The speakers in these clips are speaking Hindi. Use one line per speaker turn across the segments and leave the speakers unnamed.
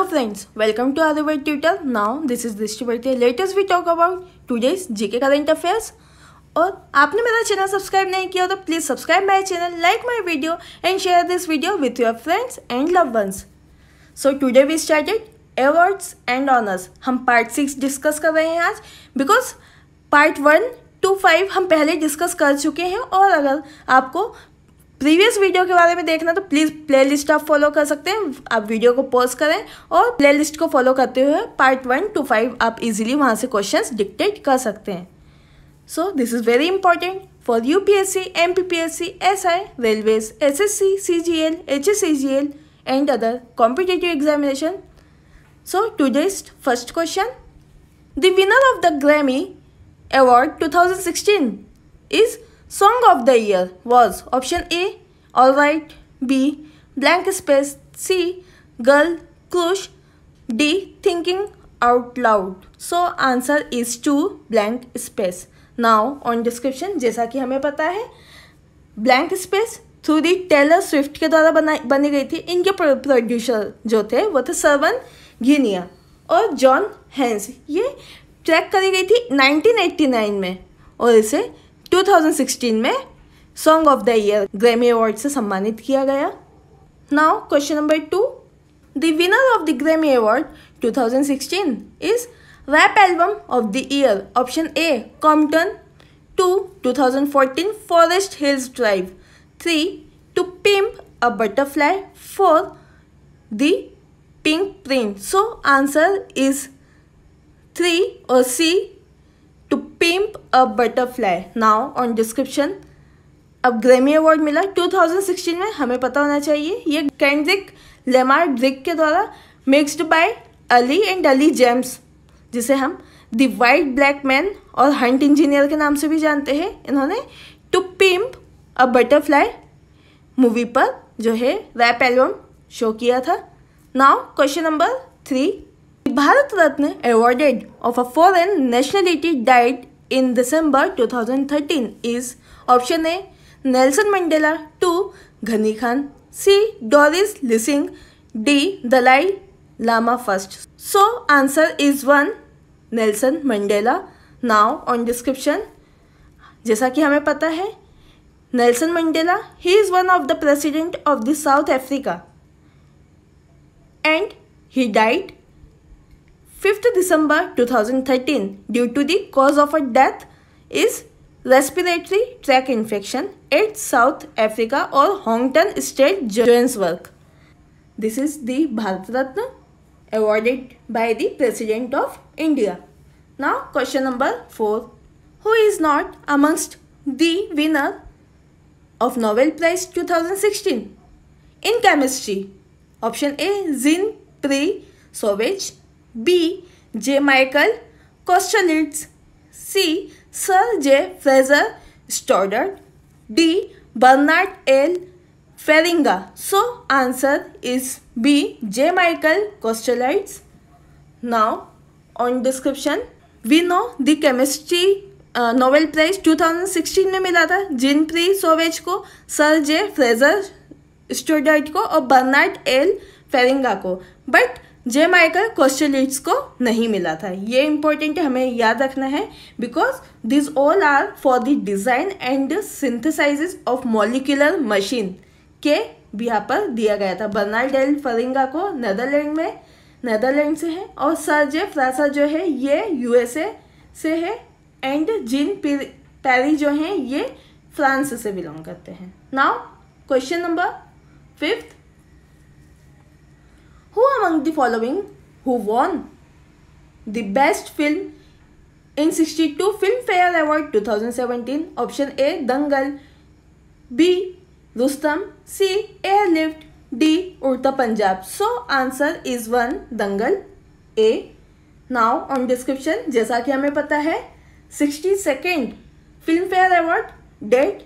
Hello friends, welcome to Arivai tutor. Now this is Dishtivarti. Latest we talk about today's GK current affairs और आपने मेरा चैनल सब्सक्राइब नहीं किया तो please subscribe my channel like my video and share this video with your friends and love ones so today we started awards and honours हम पार्ट सिक्स डिस्कस कर रहे हैं आज because part one two five हम पहले डिस्कस कर चुके हैं और अगर आपको प्रीवियस वीडियो के बारे में देखना तो प्लीज़ प्लेलिस्ट आप फॉलो कर सकते हैं आप वीडियो को पॉज करें और प्लेलिस्ट को फॉलो करते हुए पार्ट वन टू फाइव आप इजीली वहाँ से क्वेश्चंस डिक्टेट कर सकते हैं so this is very important for you P S C M P P S C S I railways S S C C G L H S C G L and other competitive examination so today's first question the winner of the Grammy thousand sixteen is Song of the year was option A All Right, B Blank Space, C Girl Kush, D Thinking Out Loud. So answer is two blank space. Now on description जैसा कि हमें पता है blank space थ्रूरी टेलर स्विफ्ट के द्वारा बना बनी गई थी इनके प्रोड्यूसर जो थे वो थे सर्वन गिनिया और जॉन हैंस ये ट्रैक करी गई थी 1989 में और इसे 2016 में song of the year Grammy award से सम्मानित किया गया now question number two the winner of the Grammy award 2016 is rap album of the year option A Compton two 2014 forest hills drive three to pimp a butterfly four the pink print so answer is three और सी pimp a butterfly now on description अब ग्रेमी अवार्ड मिला 2016 में हमें पता होना चाहिए ये कैंडिक लेमार ड्रिक के द्वारा mixed by Ali and Ali James जिसे हम द वाइट ब्लैक मैन और हंट इंजीनियर के नाम से भी जानते हैं इन्होंने to pimp a butterfly movie पर जो है रैप एल्बम शो किया था now question number three Bharat Ratna awarded of a foreign nationality died in December 2013 is option A Nelson Mandela, 2 Ghani Khan, C Doris Lessing, D Dalai Lama first. So answer is 1 Nelson Mandela. Now on description जैसा कि हमें पता है नेल्सन मंडेला ही is one of the president of the South Africa and he died 5th December 2013 due to the cause of a death is respiratory tract infection at South Africa or Hongton State Johannesburg. This is the Bharat Ratna awarded by the President of India. Now question number 4. Who is not amongst the winner of Nobel Prize 2016 in chemistry? Option A. Zin Pri Sovich B. J. Michael Kosterlitz C. Sir J. Fraser Stoddard D. Bernard L. Feringa. So answer is B. J. Michael Kosterlitz. Now on description we know the chemistry Nobel prize 2016 में मिला था जिन प्री सोवेज को सर जे फ्रेजर स्टूडर्ट को और बर्नार्ड एल फेरिंगा को बट जे माइकल कोस्टलिट्स को नहीं मिला था ये इंपॉर्टेंट हमें याद रखना है because this all are for the design and synthesize of molecular machine के भी यहाँ पर दिया गया था बर्नाल डेल फरिंगा को नदरलैंड में नदरलैंड से है और सर जे फ्रासा जो है ये यूएसए से है एंड जिन पैरी जो हैं ये फ्रांस से बिलोंग करते हैं now question number fifth Who among the following who won the best film in 62 Filmfare Award 2017? Option A Dangal B Rustam C Airlift D Urta Punjab. So answer is one Dangal A. Now on description jaisa ki hame pata hai 62nd film fare award date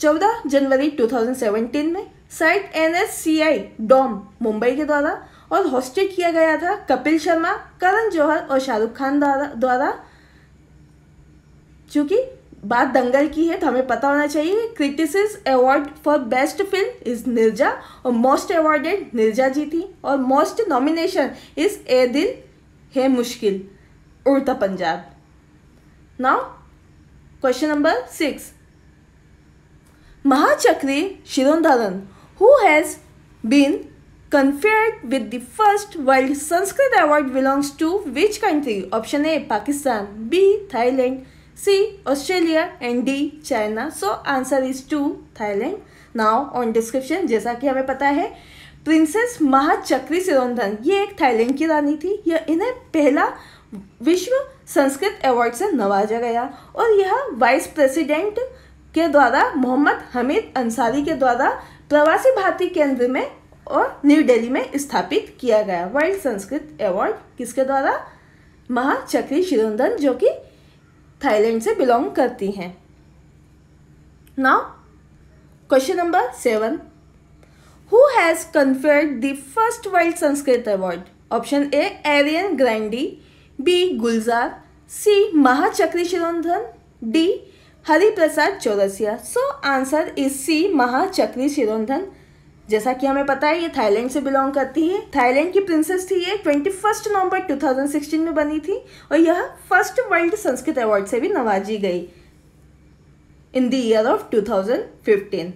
14 जनवरी 2017 में साइट N S C I dome Mumbai के द्वारा और हॉस्टेड किया गया था कपिल शर्मा करण जौहर और शाहरुख खान द्वारा चूंकि बात दंगल की है तो हमें पता होना चाहिए critics award for best film is Neerja और मोस्ट अवार्डेड निर्जा जी थी और मोस्ट नॉमिनेशन इज ए दिल Hai Mushkil Udta Punjab now question number six Maha Chakri Sirindhorn who has been conferred with the first world Sanskrit Award belongs to which country? Option A Pakistan, B Thailand, C Australia and D China. So answer is 2 Thailand. Now on description जैसा कि हमें पता है प्रिंसेस महाचक्री सिरोंधन ये एक थाईलैंड की रानी थी यह इन्हें पहला विश्व संस्कृत अवार्ड से नवाजा गया और यह वाइस प्रेसिडेंट के द्वारा मोहम्मद हमीद अंसारी के द्वारा प्रवासी भारती केंद्र में और न्यू दिल्ली में स्थापित किया गया वर्ल्ड संस्कृत अवार्ड किसके द्वारा महाचक्री शिरोधन जो कि थाईलैंड से बिलोंग करती हैं now question number seven who has conferred the first world Sanskrit award option A Ariana Grande B Gulzar C Maha Chakri Sirindhorn D Hariprasad Chaurasia so answer is C Maha Chakri Sirindhorn जैसा कि हमें पता है ये थाईलैंड से बिलोंग करती है थाईलैंड की प्रिंसेस थी ये twenty first November two thousand sixteen में बनी थी और यह फर्स्ट वर्ल्ड संस्कृत अवार्ड से भी नवाजी गई in the year of fifteen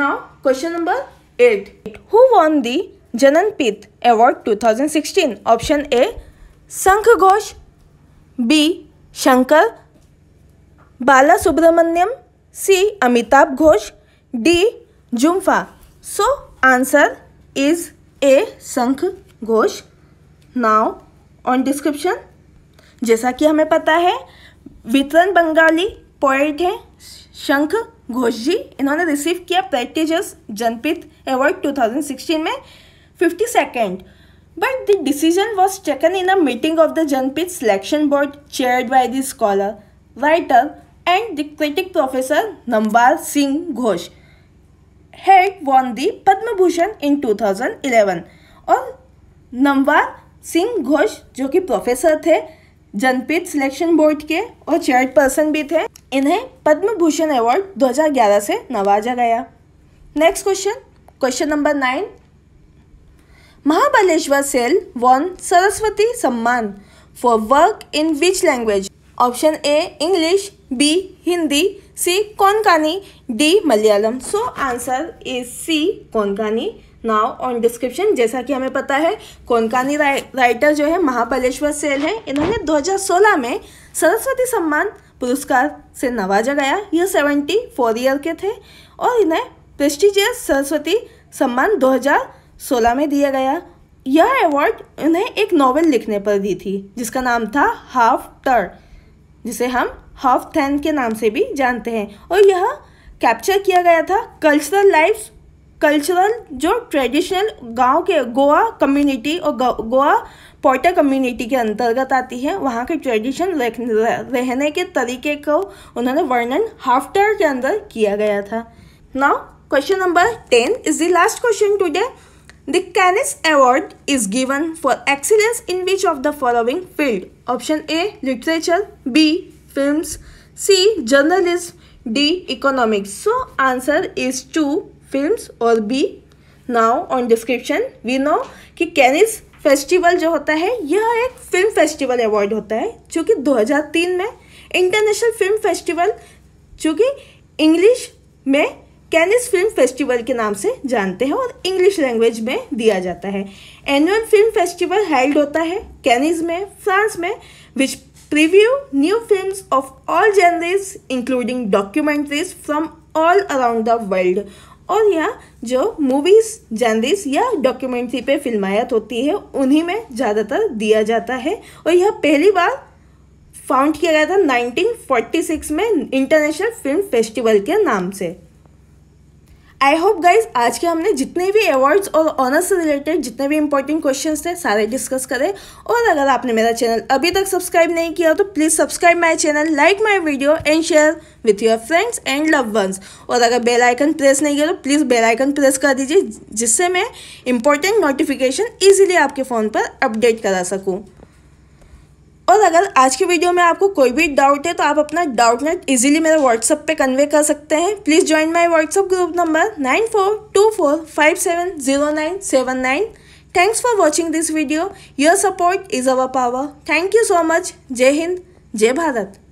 now question number eight who won the Jnanpith award sixteen option A Shankha Ghosh B Shankar Bala Subramaniam C Amitabh Ghosh D Jhumpa so answer is A Shankha Ghosh now on description जैसा कि हमें पता है वितरण बंगाली पोइट हैं शंख घोष जी इन्होंने रिसीव किया प्रेटिजस जनपित अवार्ड 2016 में fifty second but the decision was taken in a meeting of the Jnanpith selection board chaired by the scholar writer and dictating Professor Nambal Singh Ghosh had won Bhushan in two thousand eleven और नंबाल सिंह घोष जो कि प्रोफेसर थे जनपीत सिलेक्शन बोर्ड के और चेयरपर्सन भी थे इन्हें पद्म भूषण अवार्ड दो हजार ग्यारह से नवाजा गया next question question number nine Mahabaleshwar Sail won Saraswati Samman for work in which language option A English B Hindi C Konkani D Malayalam so answer is C Konkani now on description जैसा कि हमें पता है कौनकानी राइ, राइटर जो है महाबलेश्वर सेल है इन्होंने 2016 में सरस्वती सम्मान पुरस्कार से नवाजा गया यह 74 ईयर के थे और इन्हें प्रेस्टिजियस सरस्वती सम्मान 2016 में दिया गया यह अवार्ड इन्हें एक नॉवल लिखने पर दी थी जिसका नाम था हाफ टर्न जिसे हम हाफ थैन के नाम से भी जानते हैं और यह कैप्चर किया गया था कल्चरल लाइफ कल्चरल जो ट्रेडिशनल गांव के गोवा कम्युनिटी और गोवा पोर्टर कम्युनिटी के अंतर्गत आती है वहाँ के ट्रेडिशन रहने के तरीके को उन्होंने वर्णन हाफ्टर के अंदर किया गया था now question number ten is the last question today The Canis Award is given for excellence in which of the following field? Option A. Literature B. Films C. Journalism D. Economics So answer is 2. Films or B. Now on description we know कि Canis Festival जो होता है यह एक Film Festival Award होता है जो कि 2003 में International Film Festival जो कि English में कैनिस फिल्म फेस्टिवल के नाम से जानते हैं और इंग्लिश लैंग्वेज में दिया जाता है एनुअल फिल्म फेस्टिवल हेल्ड होता है कैनिस में फ्रांस में which preview new film of all genres including documentaries from all around the world और यह जो मूवीज़ जनरिस या डॉक्यूमेंट्री पे फिल्मायत होती है उन्हीं में ज़्यादातर दिया जाता है और यह पहली बार फाउंड किया गया था 1946 में इंटरनेशनल फिल्म फेस्टिवल के नाम से आई होप गाइज आज के हमने जितने भी अवार्ड्स और ऑनर्स से रिलेटेड जितने भी इंपॉर्टेंट क्वेश्चन थे सारे डिस्कस करें और अगर आपने मेरा चैनल अभी तक सब्सक्राइब नहीं किया तो please subscribe my channel like my video and share with your friends and love ones और अगर बेल आइकन प्रेस नहीं किया तो प्लीज़ बेल आइकन प्रेस कर दीजिए जिससे मैं इंपॉर्टेंट नोटिफिकेशन ईजिली आपके फ़ोन पर अपडेट करा सकूँ और अगर आज की वीडियो में आपको कोई भी डाउट है तो आप अपना डाउट नेट इजीली मेरे व्हाट्सअप पे कन्वे कर सकते हैं please join my WhatsApp group number nine four two four five seven zero nine seven nine thanks for watching this video your support is our power thank you so much जय हिंद जय भारत